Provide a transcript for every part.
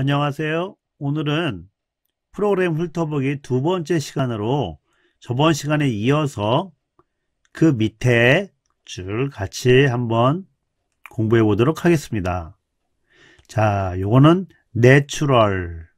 안녕하세요. 오늘은 프로그램 훑어보기 두 번째 시간으로 저번 시간에 이어서 그 밑에 줄 같이 한번 공부해 보도록 하겠습니다. 자, 요거는 내추럴,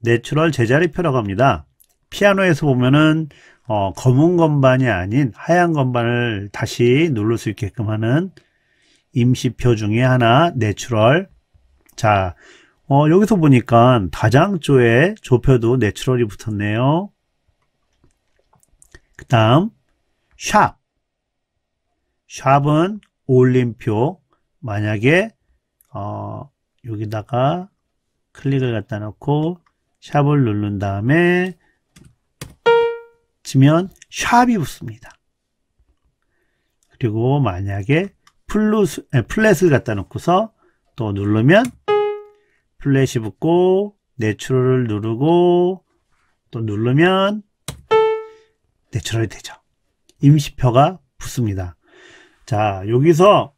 내추럴 제자리표라고 합니다. 피아노에서 보면은 어, 검은 건반이 아닌 하얀 건반을 다시 누를 수 있게끔 하는 임시표 중에 하나 내추럴. 자, 어, 여기서 보니까 다장조에 좁혀도 내추럴이 붙었네요. 그 다음 샵 샵은 올림표 만약에 어, 여기다가 클릭을 갖다 놓고 샵을 누른 다음에 치면 샵이 붙습니다. 그리고 만약에 플루스, 플랫을 갖다 놓고서 또 누르면 플래시 붙고 내추럴을 누르고 또 누르면 내추럴이 되죠. 임시표가 붙습니다. 자 여기서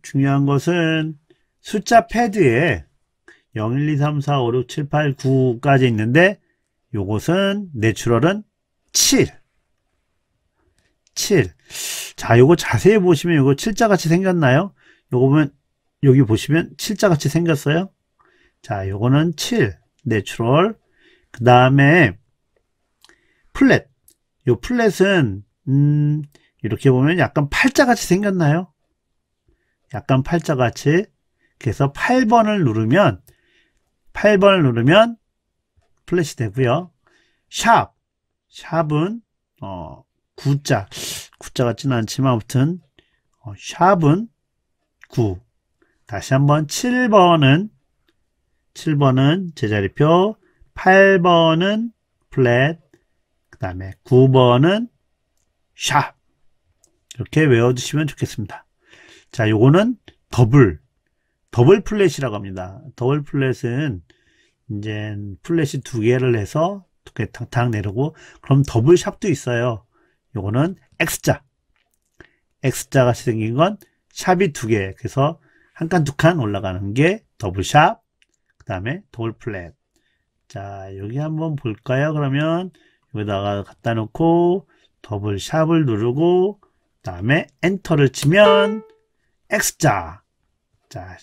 중요한 것은 숫자 패드에 0, 1, 2, 3, 4, 5, 6, 7, 8, 9까지 있는데 요것은 내추럴은 7 7. 자, 요거 자세히 보시면 요거 7자같이 생겼나요? 요거 보면 여기 보시면 7자같이 생겼어요? 자, 요거는 7, 내추럴. 그 다음에 플랫. 요 플랫은 음, 이렇게 보면 약간 팔자같이 생겼나요? 약간 팔자같이. 그래서 8번을 누르면 8번을 누르면 플랫이 되고요. 샵. 샵은 어, 구자. 9자 같지는 않지만 아무튼 어, 샵은 9. 다시 한번 7번은 7번은 제자리표, 8번은 플랫, 그 다음에 9번은 샵. 이렇게 외워주시면 좋겠습니다. 자, 요거는 더블, 더블 플랫이라고 합니다. 더블 플랫은 이제 플랫이 두 개를 해서 두개 탁탁 내리고 그럼 더블 샵도 있어요. 요거는 X자. X자 같이 생긴 건 샵이 두 개. 그래서 한 칸, 두칸 올라가는 게 더블 샵. 그 다음에 돌 플랫 자 여기 한번 볼까요 그러면 여기다가 갖다 놓고 더블 샵을 누르고 그 다음에 엔터를 치면 X자 자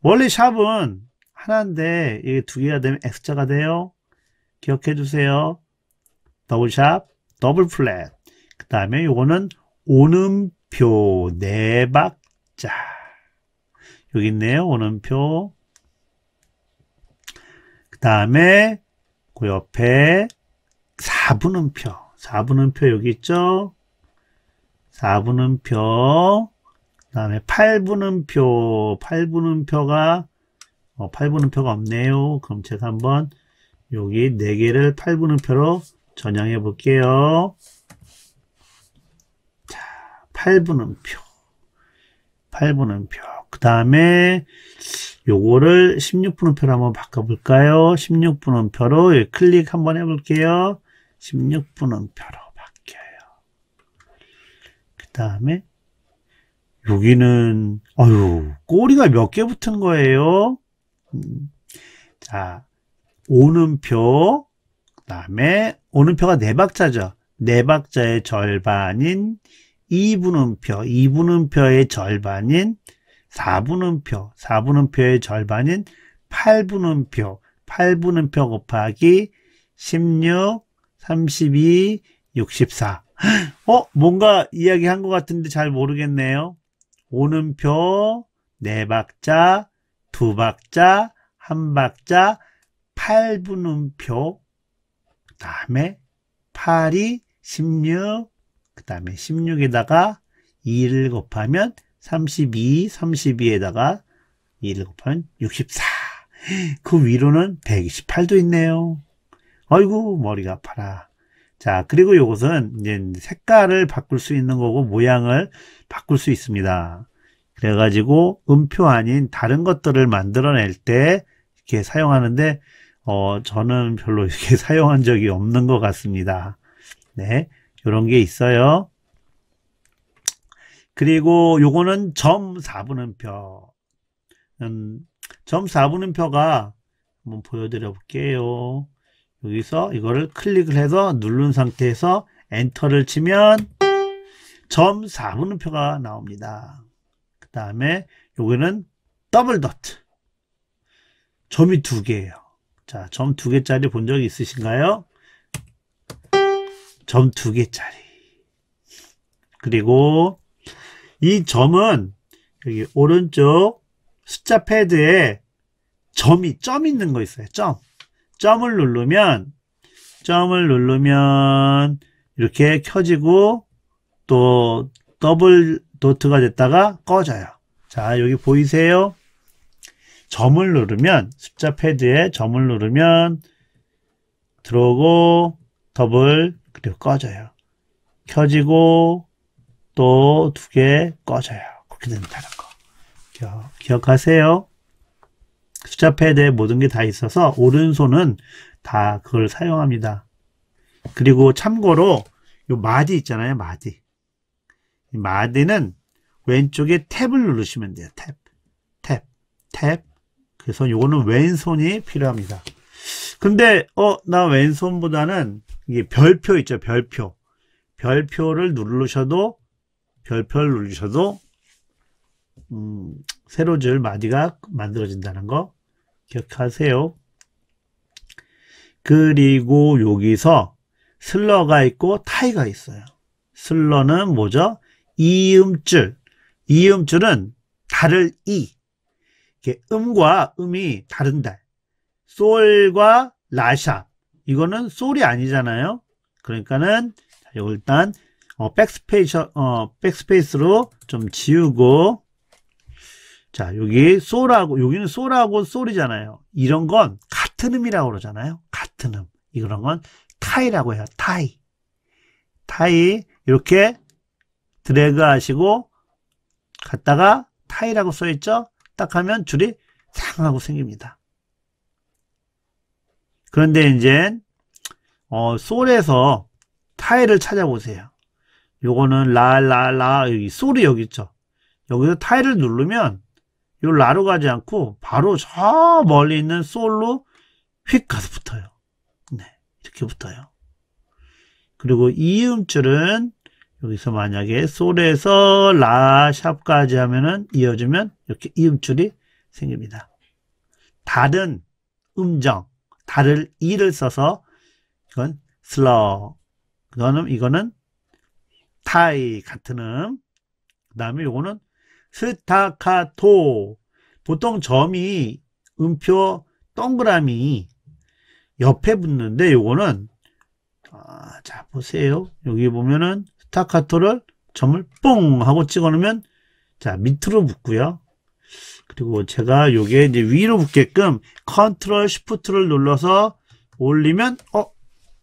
원래 샵은 하나인데 이게 두 개가 되면 X자가 돼요 기억해 주세요 더블 샵 더블 플랫 그 다음에 요거는 오는표 네박자 여기 있네요 오는표 다음에 그 옆에 4분음표 4분음표 여기 있죠 4분음표 그 다음에 8분음표 8분음표가 어, 8분음표가 없네요 그럼 제가 한번 여기 4개를 8분음표로 전향해 볼게요 자 8분음표 8분음표 그 다음에 요거를 16분음표로 한번 바꿔볼까요? 16분음표로 예, 클릭 한번 해볼게요. 16분음표로 바뀌어요. 그 다음에 여기는 어유 꼬리가 몇 개 붙은 거예요? 음, 자, 오는표그 다음에 오는표가네 박자죠. 네 박자의 절반인 2분음표2분음표의 절반인 4분음표, 4분음표의 절반인 8분음표, 8분음표 곱하기 16, 32, 64. 어? 뭔가 이야기한 것 같은데 잘 모르겠네요. 오음표, 4 박자, 2 박자, 1 박자, 8분음표, 그 다음에 8이 16, 그 다음에 16에다가 2를 곱하면 32, 32에다가 1 곱하면 64. 그 위로는 128도 있네요. 아이고 머리가 아파라. 자 그리고 이것은 이제 색깔을 바꿀 수 있는 거고 모양을 바꿀 수 있습니다. 그래가지고 음표 아닌 다른 것들을 만들어낼 때 이렇게 사용하는데 어 저는 별로 이렇게 사용한 적이 없는 것 같습니다. 네, 이런 게 있어요. 그리고 요거는 점 4분음표. 음, 점 4분음표가 한번 보여드려 볼게요. 여기서 이거를 클릭을 해서 누른 상태에서 엔터를 치면 점 4분음표가 나옵니다. 그 다음에 요거는 더블 더트. 점이 두 개예요. 자, 점 두 개짜리 본 적 있으신가요? 점 두 개짜리. 그리고 이 점은 여기 오른쪽 숫자 패드에 점이 점 있는 거 있어요. 점. 점을 누르면 점을 누르면 이렇게 켜지고 또 더블 도트가 됐다가 꺼져요. 자, 여기 보이세요? 점을 누르면 숫자 패드에 점을 누르면 들어오고 더블 그리고 꺼져요. 켜지고 또두개 꺼져요. 그렇게 된다는 거. 기억, 하세요숫자패드에 모든 게 다 있어서 오른손은 다 그걸 사용합니다. 그리고 참고로 요 마디 있잖아요. 마디. 마디는 왼쪽에 탭을 누르시면 돼요. 탭, 탭, 탭. 그래서 요거는 왼손이 필요합니다. 근데 어 나 왼손보다는 이게 별표 있죠. 별표. 별표를 누르셔도 별표를 누르셔도 음, 새로 줄 마디가 만들어진다는 거 기억하세요. 그리고 여기서 슬러가 있고 타이가 있어요. 슬러는 뭐죠? 이음줄. 이음줄은 다를 이. 이렇게 음과 음이 다른데. 솔과 라샵. 이거는 솔이 아니잖아요. 그러니까는 일단 어, 백스페이스, 어, 백스페이스로 좀 지우고, 자, 여기 소라고, 여기는 소라고 소리잖아요. 이런 건 같은 음이라고 그러잖아요. 같은 음. 이런 건 타이라고 해요. 타이. 타이. 이렇게 드래그 하시고, 갔다가 타이라고 써있죠? 딱 하면 줄이 상하고 생깁니다. 그런데 이제, 어, 솔에서 타이를 찾아보세요. 요거는 라, 라, 라, 여기, 소리 여기 있죠. 여기서 타이를 누르면 요 라로 가지 않고 바로 저 멀리 있는 솔로 휙 가서 붙어요. 네, 이렇게 붙어요. 그리고 이음줄은 여기서 만약에 솔에서 라, 샵까지 하면은 이어지면 이렇게 이음줄이 생깁니다. 다른 음정, 다를 이를 써서 이건 슬러, 그거는 이거는 타이 같은 음. 그 다음에 요거는 스타카토. 보통 점이 음표 동그라미 옆에 붙는데 요거는 아, 자 보세요. 여기 보면은 스타카토를 점을 뽕 하고 찍어 놓으면 자 밑으로 붙고요. 그리고 제가 요게 이제 위로 붙게끔 컨트롤 시프트를 눌러서 올리면 어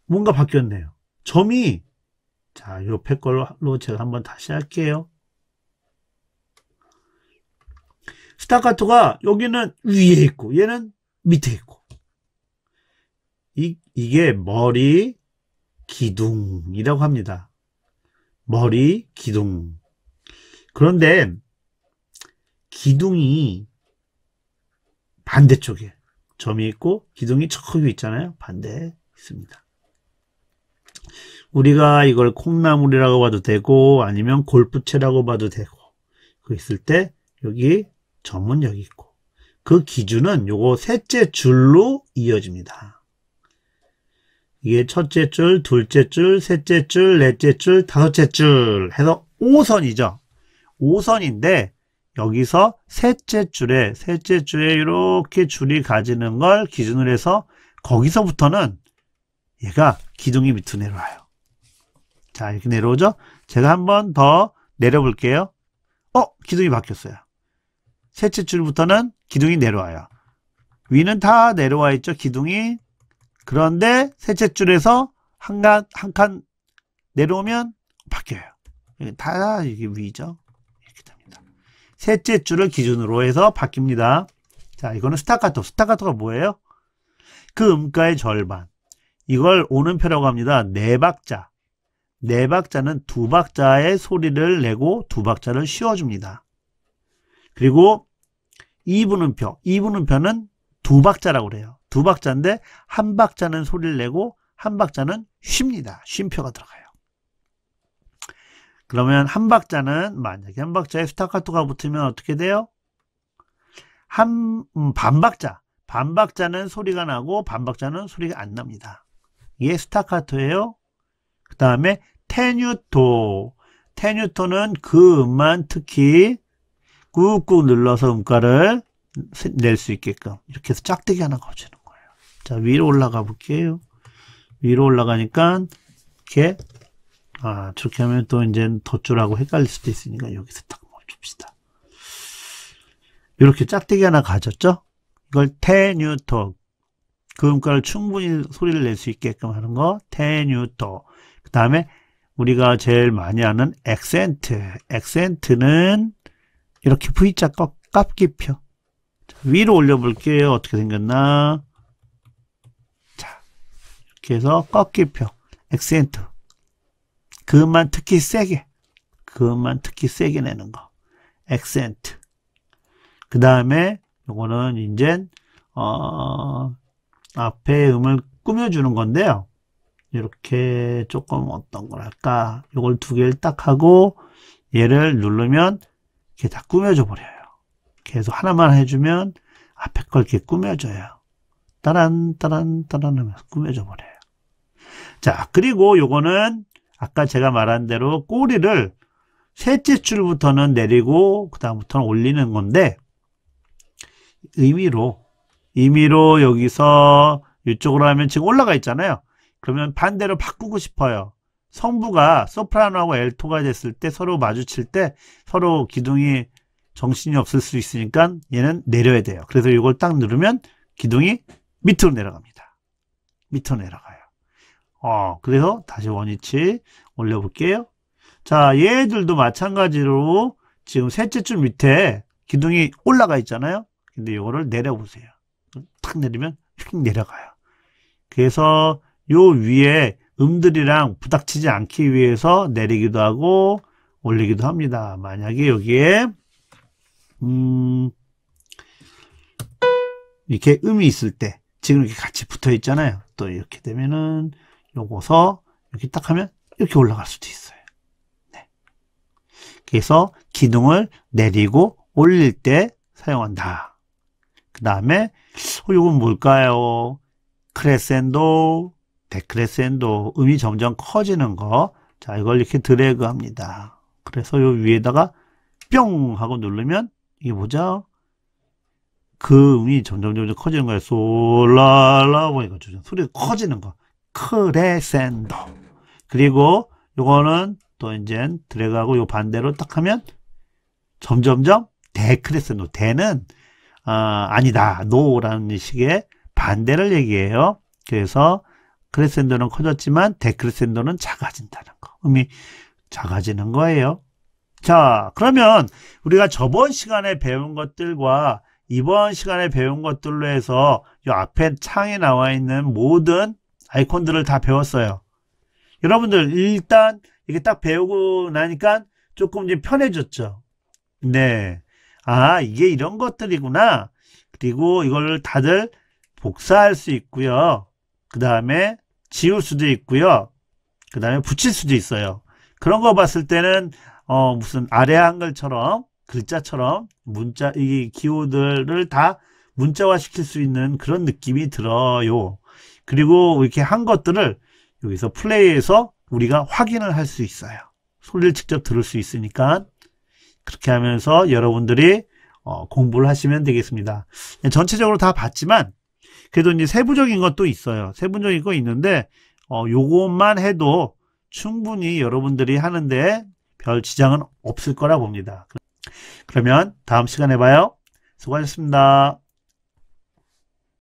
뭔가 바뀌었네요. 점이 자, 요패 걸로 제가 한번 다시 할게요. 스타카토가 여기는 위에 있고 얘는 밑에 있고 이, 이게 머리 기둥이라고 합니다. 머리 기둥. 그런데 기둥이 반대쪽에 점이 있고 기둥이 저 위에 있잖아요. 반대 에 있습니다. 우리가 이걸 콩나물이라고 봐도 되고 아니면 골프채라고 봐도 되고 그 있을 때 여기 전문 여기 있고 그 기준은 요거 셋째 줄로 이어집니다. 이게 첫째 줄, 둘째 줄, 셋째 줄, 넷째 줄, 다섯째 줄 해서 5선이죠. 5선인데 여기서 셋째 줄에 셋째 줄에 이렇게 줄이 가지는 걸 기준으로 해서 거기서부터는 얘가 기둥이 밑으로 내려와요. 자, 이렇게 내려오죠? 제가 한번 더 내려볼게요. 어? 기둥이 바뀌었어요. 셋째 줄부터는 기둥이 내려와요. 위는 다 내려와 있죠, 기둥이. 그런데 셋째 줄에서 한 칸, 한 칸 내려오면 바뀌어요. 다 이게 위죠. 이렇게 됩니다. 셋째 줄을 기준으로 해서 바뀝니다. 자, 이거는 스타카토. 스타카토가 뭐예요? 그 음가의 절반. 이걸 오는표라고 합니다. 네 박자. 네 박자는 두 박자의 소리를 내고 두 박자를 쉬어줍니다. 그리고 이분음표, 이분음표는 두 박자라고 그래요. 두 박자인데 한 박자는 소리를 내고 한 박자는 쉽니다. 쉼표가 들어가요. 그러면 한 박자는 만약에 한 박자에 스타카토가 붙으면 어떻게 돼요? 한 음, 반박자, 반박자는 소리가 나고 반박자는 소리가 안 납니다. 이게 스타카토예요. 그 다음에 테뉴토. 테뉴토는 그 음만 특히 꾹꾹 눌러서 음가를 낼 수 있게끔 이렇게 해서 짝대기 하나 가주는 거예요. 자 위로 올라가 볼게요. 위로 올라가니까 이렇게 아 저렇게 하면 또 이제 덧줄하고 헷갈릴 수도 있으니까 여기서 딱 멈춥시다. 이렇게 짝대기 하나 가졌죠? 이걸 테뉴토 그 음가를 충분히 소리를 낼 수 있게끔 하는 거 테뉴토 그 다음에 우리가 제일 많이 아는 액센트. 액센트는 이렇게 V자 깎기표. 위로 올려볼게요. 어떻게 생겼나? 자, 이렇게 해서 꺾기표, 액센트. 그만 것 특히 세게. 그만 것 특히 세게 내는 거. 액센트. 그 다음에 요거는 이제 어, 앞에 음을 꾸며주는 건데요. 이렇게 조금 어떤 걸 할까 이걸 두 개를 딱 하고 얘를 누르면 이렇게 다 꾸며져 버려요 계속 하나만 해주면 앞에 걸 이렇게 꾸며줘요 따란 따란 따란 하면서 꾸며져 버려요 자 그리고 요거는 아까 제가 말한 대로 꼬리를 셋째 줄부터는 내리고 그 다음부터는 올리는 건데 의미로 임의로 여기서 이쪽으로 하면 지금 올라가 있잖아요. 그러면 반대로 바꾸고 싶어요. 성부가 소프라노하고 엘토가 됐을 때 서로 마주칠 때 서로 기둥이 정신이 없을 수 있으니까 얘는 내려야 돼요. 그래서 이걸 딱 누르면 기둥이 밑으로 내려갑니다. 밑으로 내려가요. 어, 그래서 다시 원위치 올려볼게요. 자, 얘들도 마찬가지로 지금 셋째 줄 밑에 기둥이 올라가 있잖아요. 근데 이거를 내려보세요. 탁 내리면 휙 내려가요. 그래서 요 위에 음들이랑 부닥치지 않기 위해서 내리기도 하고 올리기도 합니다. 만약에 여기에 음 이렇게 음이 있을 때 지금 이렇게 같이 붙어 있잖아요. 또 이렇게 되면은 요거서 이렇게 딱 하면 이렇게 올라갈 수도 있어요. 네. 그래서 기둥을 내리고 올릴 때 사용한다. 그 다음에 어, 이건 뭘까요? 크레센도 데크레센도 음이 점점 커지는 거. 자, 이걸 이렇게 드래그 합니다. 그래서 요 위에다가 뿅 하고 누르면 이게 뭐죠? 그 음이 점점 점점 커지는 거예요. 솔라라 보니까 뭐 소리가 커지는 거. 크레센도. 그리고 요거는 또 이제 드래그하고 요 반대로 딱 하면 점점점 데크레센도. 데는 아, 아니다. 노라는 식의 반대를 얘기해요. 그래서 크레센도는 커졌지만 데크레센도는 작아진다는 거. 음이 작아지는 거예요. 자, 그러면 우리가 저번 시간에 배운 것들과 이번 시간에 배운 것들로 해서 이 앞에 창에 나와 있는 모든 아이콘들을 다 배웠어요. 여러분들 일단 이게 딱 배우고 나니까 조금 이제 편해졌죠. 네. 아, 이게 이런 것들이구나. 그리고 이걸 다들 복사할 수 있고요. 그 다음에 지울 수도 있고요. 그 다음에 붙일 수도 있어요. 그런 거 봤을 때는 어, 무슨 아래 한글처럼 글자처럼 문자 이 기호들을 다 문자화 시킬 수 있는 그런 느낌이 들어요. 그리고 이렇게 한 것들을 여기서 플레이해서 우리가 확인을 할 수 있어요. 소리를 직접 들을 수 있으니까 그렇게 하면서 여러분들이 어, 공부를 하시면 되겠습니다. 전체적으로 다 봤지만 그래도 이제 세부적인 것도 있어요. 세부적인 거 있는데 어, 요것만 해도 충분히 여러분들이 하는데 별 지장은 없을 거라 봅니다. 그러면 다음 시간에 봐요. 수고하셨습니다.